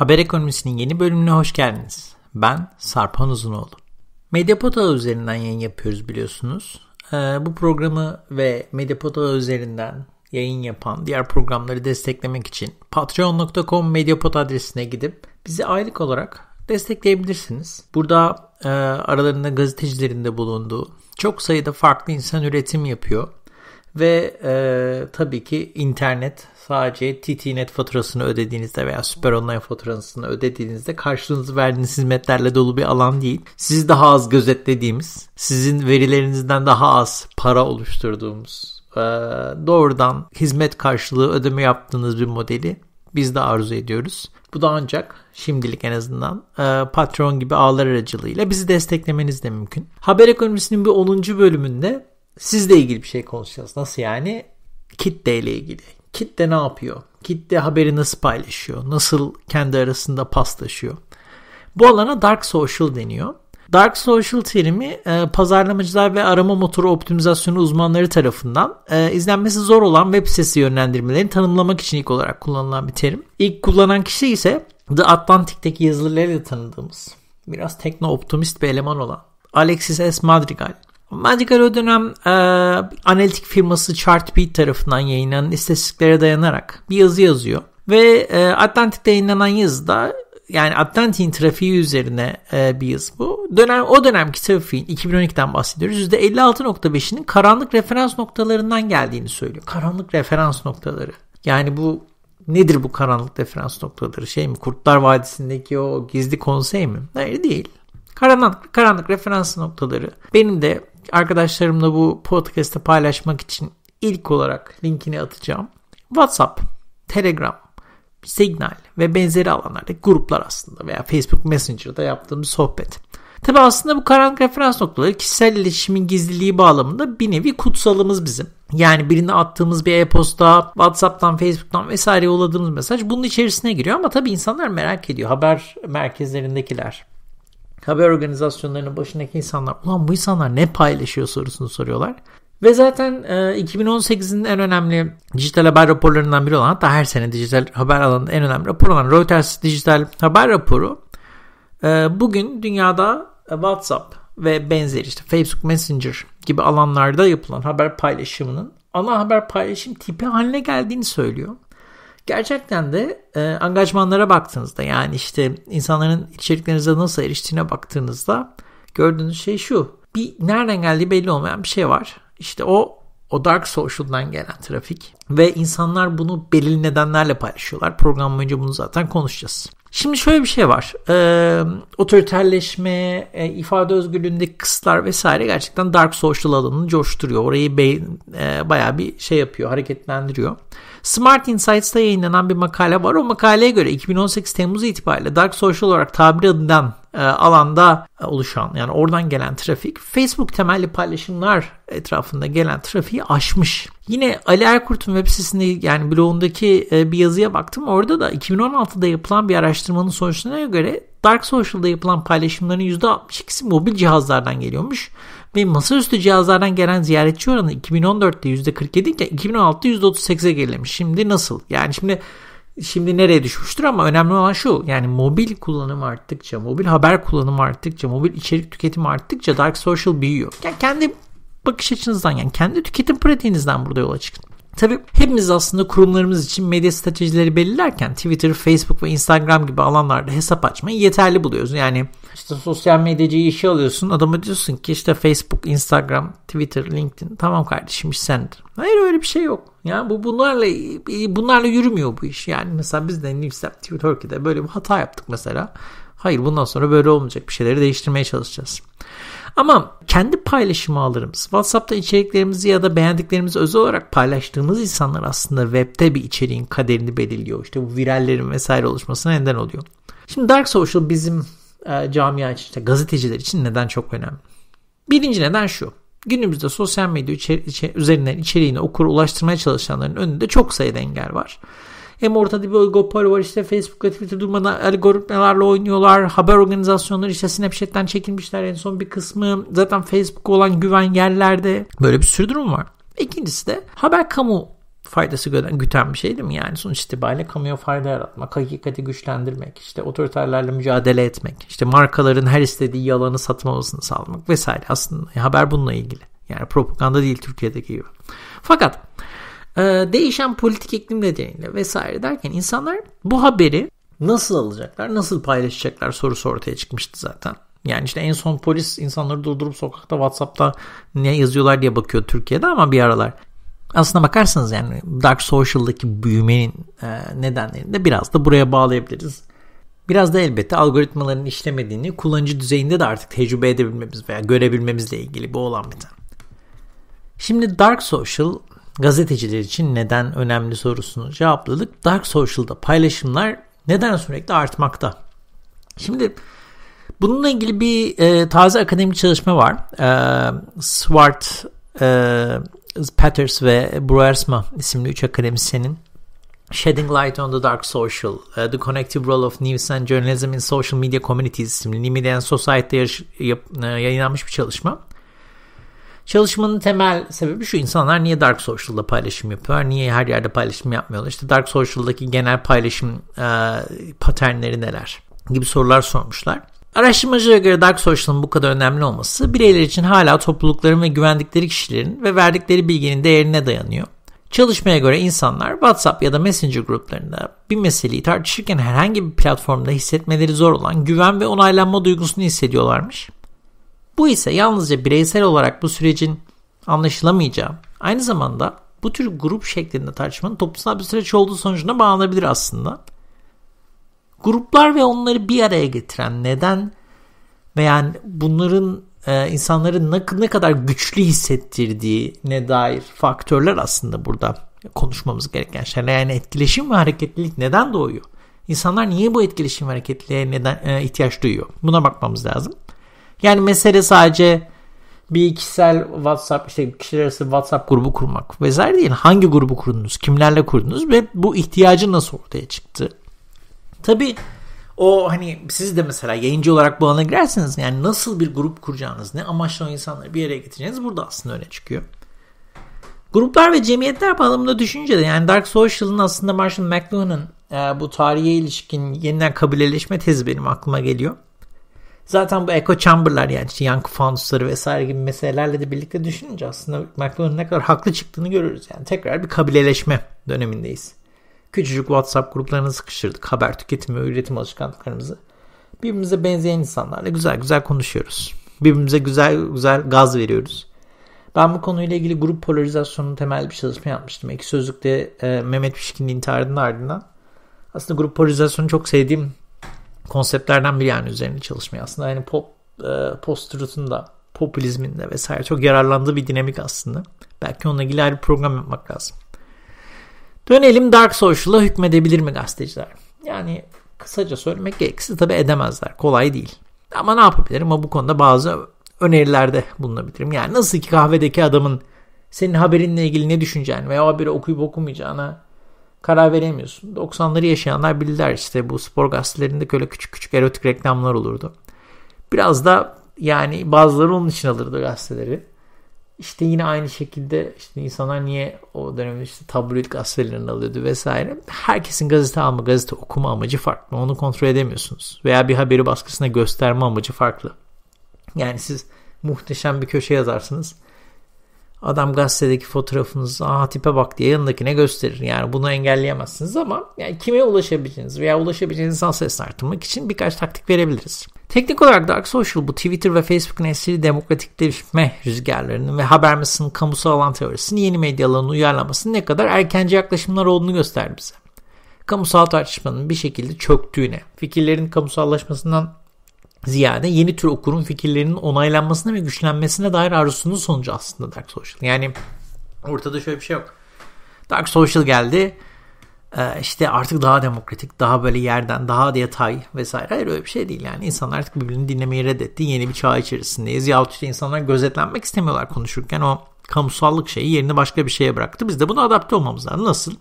Haber Ekonomisi'nin yeni bölümüne hoş geldiniz. Ben Sarpan Uzunoğlu. Medyapod üzerinden yayın yapıyoruz biliyorsunuz. Ee, bu programı ve Medyapod üzerinden yayın yapan diğer programları desteklemek için patreon.com medyapod adresine gidip bizi aylık olarak destekleyebilirsiniz. Burada e, aralarında gazetecilerin de bulunduğu çok sayıda farklı insan üretim yapıyor ve e, tabii ki internet sadece TTNet faturasını ödediğinizde veya Super Online faturasını ödediğinizde karşılığınızı verdiğiniz hizmetlerle dolu bir alan değil. Sizi daha az gözetlediğimiz, sizin verilerinizden daha az para oluşturduğumuz, e, doğrudan hizmet karşılığı ödeme yaptığınız bir modeli biz de arzu ediyoruz. Bu da ancak şimdilik en azından e, Patreon gibi ağlar aracılığıyla bizi desteklemeniz de mümkün. Haber ekonomisinin bir 10. bölümünde sizle ilgili bir şey konuşacağız. Nasıl yani? Kitle ile ilgili. Kitle ne yapıyor? Kitle haberi nasıl paylaşıyor? Nasıl kendi arasında paslaşıyor? Bu alana dark social deniyor. Dark social terimi e, pazarlamacılar ve arama motoru optimizasyonu uzmanları tarafından e, izlenmesi zor olan web sitesi yönlendirmelerini tanımlamak için ilk olarak kullanılan bir terim. İlk kullanan kişi ise The Atlantic'teki yazılarıyla tanıdığımız biraz tekno optimist bir eleman olan Alexis S. Madrigal Madrigal o dönem e, analitik firması Chartbeat tarafından yayınlanan istatistiklere dayanarak bir yazı yazıyor. Ve e, Atlantik'te yayınlanan yazıda yani Atlantik'in trafiği üzerine e, bir yazı bu. Dönem, o dönemki trafiğin 2012'den bahsediyoruz. %56.5'inin karanlık referans noktalarından geldiğini söylüyor. Karanlık referans noktaları. Yani bu nedir bu karanlık referans noktaları? Şey mi Kurtlar Vadisi'ndeki o gizli konsey mi? Hayır değil. Karanlık, karanlık referans noktaları. Benim de arkadaşlarımla bu podcast'ı paylaşmak için ilk olarak linkini atacağım. WhatsApp, Telegram, Signal ve benzeri alanlarda gruplar aslında veya Facebook Messenger'da yaptığımız sohbet. Tabi aslında bu karanlık referans noktaları kişisel iletişimin gizliliği bağlamında bir nevi kutsalımız bizim. Yani birine attığımız bir e-posta, WhatsApp'tan, Facebook'tan vesaire yolladığımız mesaj bunun içerisine giriyor ama tabi insanlar merak ediyor. Haber merkezlerindekiler, haber organizasyonlarının başındaki insanlar ulan bu insanlar ne paylaşıyor sorusunu soruyorlar. Ve zaten e, 2018'in en önemli dijital haber raporlarından biri olan hatta her sene dijital haber alanında en önemli rapor olan Reuters dijital haber raporu e, bugün dünyada WhatsApp ve benzeri işte Facebook Messenger gibi alanlarda yapılan haber paylaşımının ana haber paylaşım tipi haline geldiğini söylüyor. Gerçekten de e, angajmanlara baktığınızda yani işte insanların içeriklerinize nasıl eriştiğine baktığınızda gördüğünüz şey şu. Bir nereden geldiği belli olmayan bir şey var. İşte o o dark social'dan gelen trafik ve insanlar bunu belirli nedenlerle paylaşıyorlar. Program boyunca bunu zaten konuşacağız. Şimdi şöyle bir şey var. Ee, otoriterleşme, e, ifade özgürlüğündeki kısıtlar vesaire gerçekten dark social alanını coşturuyor. Orayı be- e, bayağı bir şey yapıyor, hareketlendiriyor. Smart Insights'ta yayınlanan bir makale var. O makaleye göre 2018 Temmuz itibariyle Dark Social olarak tabir edilen e, alanda e, oluşan yani oradan gelen trafik Facebook temelli paylaşımlar etrafında gelen trafiği aşmış. Yine Ali Erkurt'un web sitesinde yani blogundaki e, bir yazıya baktım. Orada da 2016'da yapılan bir araştırmanın sonuçlarına göre Dark Social'da yapılan paylaşımların %62'si mobil cihazlardan geliyormuş ve masaüstü cihazlardan gelen ziyaretçi oranı 2014'te %47 iken 2016'da %38'e gerilemiş. Şimdi nasıl? Yani şimdi şimdi nereye düşmüştür ama önemli olan şu yani mobil kullanımı arttıkça, mobil haber kullanımı arttıkça, mobil içerik tüketimi arttıkça dark social büyüyor. Yani kendi bakış açınızdan yani kendi tüketim pratiğinizden burada yola çıkın. Tabi hepimiz aslında kurumlarımız için medya stratejileri belirlerken Twitter, Facebook ve Instagram gibi alanlarda hesap açmayı yeterli buluyoruz. Yani işte sosyal medyacıyı işe alıyorsun. Adama diyorsun ki işte Facebook, Instagram, Twitter, LinkedIn. Tamam kardeşim iş sendir. Hayır öyle bir şey yok. Yani bu bunlarla bunlarla yürümüyor bu iş. Yani mesela biz de New Step Türkiye'de böyle bir hata yaptık mesela. Hayır bundan sonra böyle olmayacak bir şeyleri değiştirmeye çalışacağız. Ama kendi paylaşımı alırımız. WhatsApp'ta içeriklerimizi ya da beğendiklerimizi özel olarak paylaştığımız insanlar aslında webde bir içeriğin kaderini belirliyor. İşte bu virallerin vesaire oluşmasına neden oluyor. Şimdi Dark Social bizim e, camia için, işte gazeteciler için neden çok önemli? Birinci neden şu. Günümüzde sosyal medya içeri, içeri, üzerinden içeriğini okur ulaştırmaya çalışanların önünde çok sayıda engel var. Hem ortada bir oligopol var işte Facebook'la Twitter durmadan algoritmalarla oynuyorlar. Haber organizasyonları işte Snapchat'ten çekilmişler en son bir kısmı. Zaten Facebook'a olan güven yerlerde. Böyle bir sürü durum var. İkincisi de haber kamu faydası gören, güten bir şey değil mi? Yani sonuç itibariyle kamuya fayda yaratmak, hakikati güçlendirmek, işte otoriterlerle mücadele etmek, işte markaların her istediği yalanı satmamasını sağlamak vesaire aslında haber bununla ilgili. Yani propaganda değil Türkiye'deki gibi. Fakat e, değişen politik iklim nedeniyle vesaire derken insanlar bu haberi nasıl alacaklar, nasıl paylaşacaklar sorusu ortaya çıkmıştı zaten. Yani işte en son polis insanları durdurup sokakta Whatsapp'ta ne yazıyorlar diye bakıyor Türkiye'de ama bir aralar aslında bakarsanız yani Dark Social'daki büyümenin e, nedenlerini de biraz da buraya bağlayabiliriz. Biraz da elbette algoritmaların işlemediğini kullanıcı düzeyinde de artık tecrübe edebilmemiz veya görebilmemizle ilgili bu olan bir tane. Şimdi Dark Social gazeteciler için neden önemli sorusunu cevapladık. Dark Social'da paylaşımlar neden sürekli artmakta? Şimdi bununla ilgili bir e, taze akademik çalışma var. E, Swart e, Peters ve Bruersma isimli üç akademisyenin Shedding Light on the Dark Social, e, The Connective Role of News and Journalism in Social Media Communities isimli New Media and Society'de yap, e, yayınlanmış bir çalışma. Çalışmanın temel sebebi şu insanlar niye Dark Social'da paylaşım yapıyor? Niye her yerde paylaşım yapmıyorlar? İşte Dark Social'daki genel paylaşım e, paternleri neler? gibi sorular sormuşlar. Araştırmacılara göre dark social'ın bu kadar önemli olması bireyler için hala toplulukların ve güvendikleri kişilerin ve verdikleri bilginin değerine dayanıyor. Çalışmaya göre insanlar WhatsApp ya da Messenger gruplarında bir meseleyi tartışırken herhangi bir platformda hissetmeleri zor olan güven ve onaylanma duygusunu hissediyorlarmış. Bu ise yalnızca bireysel olarak bu sürecin anlaşılamayacağı, aynı zamanda bu tür grup şeklinde tartışmanın toplumsal bir süreç olduğu sonucuna bağlanabilir aslında gruplar ve onları bir araya getiren neden ve yani bunların e, insanların ne, ne kadar güçlü hissettirdiğine dair faktörler aslında burada konuşmamız gereken şeyler. Yani etkileşim ve hareketlilik neden doğuyor? İnsanlar niye bu etkileşim ve hareketliliğe neden, e, ihtiyaç duyuyor? Buna bakmamız lazım. Yani mesele sadece bir kişisel WhatsApp işte kişiler arası WhatsApp grubu kurmak vesaire değil. Hangi grubu kurdunuz? Kimlerle kurdunuz ve bu ihtiyacı nasıl ortaya çıktı? Tabi o hani siz de mesela yayıncı olarak bu alana girerseniz yani nasıl bir grup kuracağınız, ne amaçla o insanları bir yere getireceğiniz burada aslında öne çıkıyor. Gruplar ve cemiyetler bağlamında düşünce de yani Dark Social'ın aslında Marshall McLuhan'ın e, bu tarihe ilişkin yeniden kabileleşme tezi benim aklıma geliyor. Zaten bu echo chamber'lar yani işte yankı fanusları vesaire gibi meselelerle de birlikte düşününce aslında McLuhan'ın ne kadar haklı çıktığını görürüz. Yani tekrar bir kabileleşme dönemindeyiz. Küçücük WhatsApp gruplarına sıkıştırdık. Haber tüketimi ve üretim alışkanlıklarımızı. Birbirimize benzeyen insanlarla güzel güzel konuşuyoruz. Birbirimize güzel güzel gaz veriyoruz. Ben bu konuyla ilgili grup polarizasyonunun temel bir çalışma yapmıştım. İki Sözlük'te e, Mehmet Pişkin'in intiharının ardından. Aslında grup polarizasyonu çok sevdiğim konseptlerden biri yani üzerine çalışmaya. Aslında yani pop, e, post-truth'un da popülizmin de vesaire çok yararlandığı bir dinamik aslında. Belki onunla ilgili ayrı bir program yapmak lazım. Dönelim Dark Social'a hükmedebilir mi gazeteciler? Yani kısaca söylemek gerekirse tabi edemezler. Kolay değil. Ama ne yapabilirim? Ama bu konuda bazı önerilerde bulunabilirim. Yani nasıl ki kahvedeki adamın senin haberinle ilgili ne düşüneceğini veya o haberi okuyup okumayacağına karar veremiyorsun. 90'ları yaşayanlar bilirler işte bu spor gazetelerinde böyle küçük küçük erotik reklamlar olurdu. Biraz da yani bazıları onun için alırdı gazeteleri. İşte yine aynı şekilde işte insanlar niye o dönemde işte tabloid gazetelerini alıyordu vesaire. Herkesin gazete alma, gazete okuma amacı farklı. Onu kontrol edemiyorsunuz. Veya bir haberi baskısına gösterme amacı farklı. Yani siz muhteşem bir köşe yazarsınız Adam gazetedeki fotoğrafınızı aa tipe bak diye yanındakine gösterir. Yani bunu engelleyemezsiniz ama yani kime ulaşabileceğiniz veya ulaşabileceğiniz insan sayısını artırmak için birkaç taktik verebiliriz. Teknik olarak Dark Social bu Twitter ve Facebook'un esiri demokratikleşme rüzgarlarının ve Habermas'ın kamusal alan teorisini yeni medya alanını uyarlamasının ne kadar erkenci yaklaşımlar olduğunu göster bize. Kamusal tartışmanın bir şekilde çöktüğüne, fikirlerin kamusallaşmasından ziyade yeni tür okurun fikirlerinin onaylanmasına ve güçlenmesine dair arzusunun sonucu aslında Dark Social. Yani ortada şöyle bir şey yok. Dark Social geldi ee, işte artık daha demokratik, daha böyle yerden, daha detay vesaire. Hayır öyle bir şey değil yani. İnsanlar artık birbirini dinlemeyi reddetti. Yeni bir çağ içerisindeyiz. Yahut işte insanlar gözetlenmek istemiyorlar konuşurken. O kamusallık şeyi yerini başka bir şeye bıraktı. Biz de buna adapte olmamız lazım. Nasıl?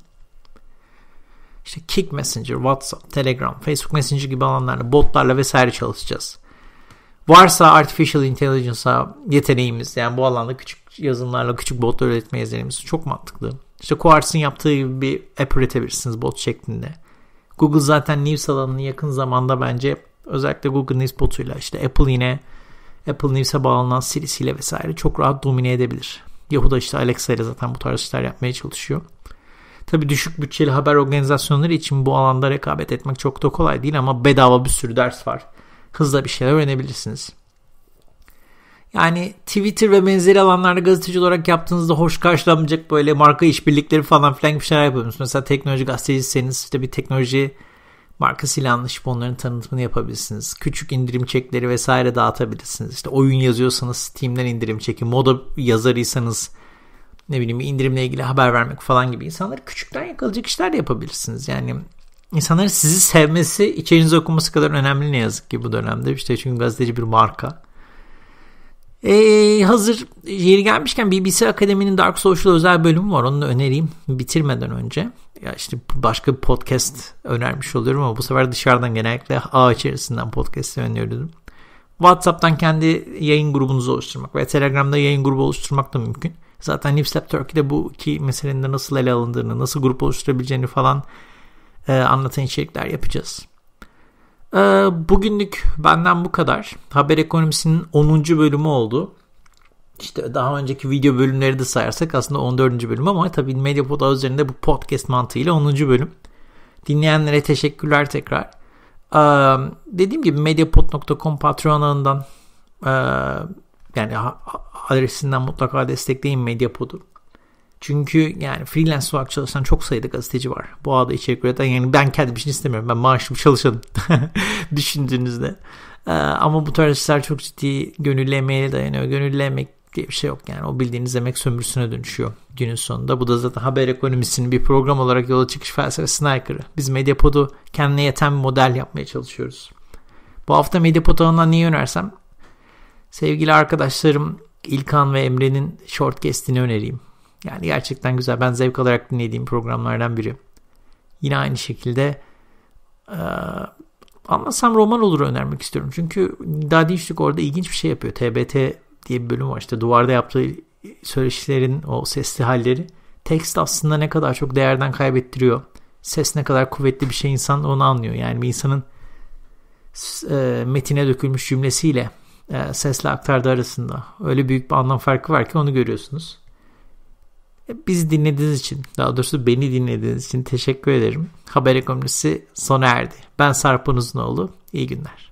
İşte Kick Messenger, WhatsApp, Telegram, Facebook Messenger gibi alanlarda botlarla vesaire çalışacağız. Varsa artificial intelligence'a yeteneğimiz yani bu alanda küçük yazılımlarla küçük botlar üretme yeteneğimiz çok mantıklı. İşte Quartz'ın yaptığı gibi bir app üretebilirsiniz bot şeklinde. Google zaten News alanını yakın zamanda bence özellikle Google News botuyla işte Apple yine Apple News'e bağlanan Siri'siyle vesaire çok rahat domine edebilir. Yahoo da işte Alexa ile zaten bu tarz işler yapmaya çalışıyor. Tabi düşük bütçeli haber organizasyonları için bu alanda rekabet etmek çok da kolay değil ama bedava bir sürü ders var. Hızla bir şeyler öğrenebilirsiniz. Yani Twitter ve benzeri alanlarda gazeteci olarak yaptığınızda hoş karşılanmayacak böyle marka işbirlikleri falan filan bir şeyler yapabilirsiniz. Mesela teknoloji gazetecisiyseniz işte bir teknoloji markasıyla anlaşıp onların tanıtımını yapabilirsiniz. Küçük indirim çekleri vesaire dağıtabilirsiniz. İşte oyun yazıyorsanız Steam'den indirim çeki, moda yazarıysanız ne bileyim bir indirimle ilgili haber vermek falan gibi insanları küçükten yakalayacak işler de yapabilirsiniz. Yani insanların sizi sevmesi, içerinizi okuması kadar önemli ne yazık ki bu dönemde. İşte çünkü gazeteci bir marka. Ee, hazır yeri gelmişken BBC Akademi'nin Dark Social özel bölümü var. Onu da önereyim bitirmeden önce. Ya işte başka bir podcast önermiş oluyorum ama bu sefer dışarıdan genellikle ağ içerisinden podcast'i öneriyordum. WhatsApp'tan kendi yayın grubunuzu oluşturmak ve Telegram'da yayın grubu oluşturmak da mümkün. Zaten Live Slap Turkey'de bu iki meselenin de nasıl ele alındığını, nasıl grup oluşturabileceğini falan e, anlatan içerikler yapacağız. E, bugünlük benden bu kadar. Haber ekonomisinin 10. bölümü oldu. İşte daha önceki video bölümleri de sayarsak aslında 14. bölüm ama tabii MediaPod'a üzerinde bu podcast mantığıyla 10. bölüm. Dinleyenlere teşekkürler tekrar. Ee, dediğim gibi MediaPod.com patron alanından e, yani adresinden mutlaka destekleyin Medyapod'u. Çünkü yani freelance olarak çalışan çok sayıda gazeteci var. Bu ağda içerik üreten yani ben kendim için şey istemiyorum. Ben maaşlı bir düşündüğünüzde. Ee, ama bu tarz işler çok ciddi gönüllü emeğe dayanıyor. Gönüllü emek diye bir şey yok yani. O bildiğiniz emek sömürüsüne dönüşüyor günün sonunda. Bu da zaten haber ekonomisinin bir program olarak yola çıkış felsefesine aykırı. Biz Mediapodu kendine yeten bir model yapmaya çalışıyoruz. Bu hafta Mediapod'a alanından neyi önersem? sevgili arkadaşlarım İlkan ve Emre'nin Shortcast'ini önereyim. Yani gerçekten güzel. Ben zevk alarak dinlediğim programlardan biri. Yine aynı şekilde e, sam roman olur önermek istiyorum. Çünkü daha Dinçlik orada ilginç bir şey yapıyor. TBT diye bir bölüm var. İşte duvarda yaptığı söyleşilerin o sesli halleri tekst aslında ne kadar çok değerden kaybettiriyor. Ses ne kadar kuvvetli bir şey insan onu anlıyor. Yani bir insanın e, metine dökülmüş cümlesiyle e, sesle aktardı arasında. Öyle büyük bir anlam farkı var ki onu görüyorsunuz. E, bizi dinlediğiniz için, daha doğrusu beni dinlediğiniz için teşekkür ederim. Haber ekonomisi sona erdi. Ben Sarp Uzunoğlu. İyi günler.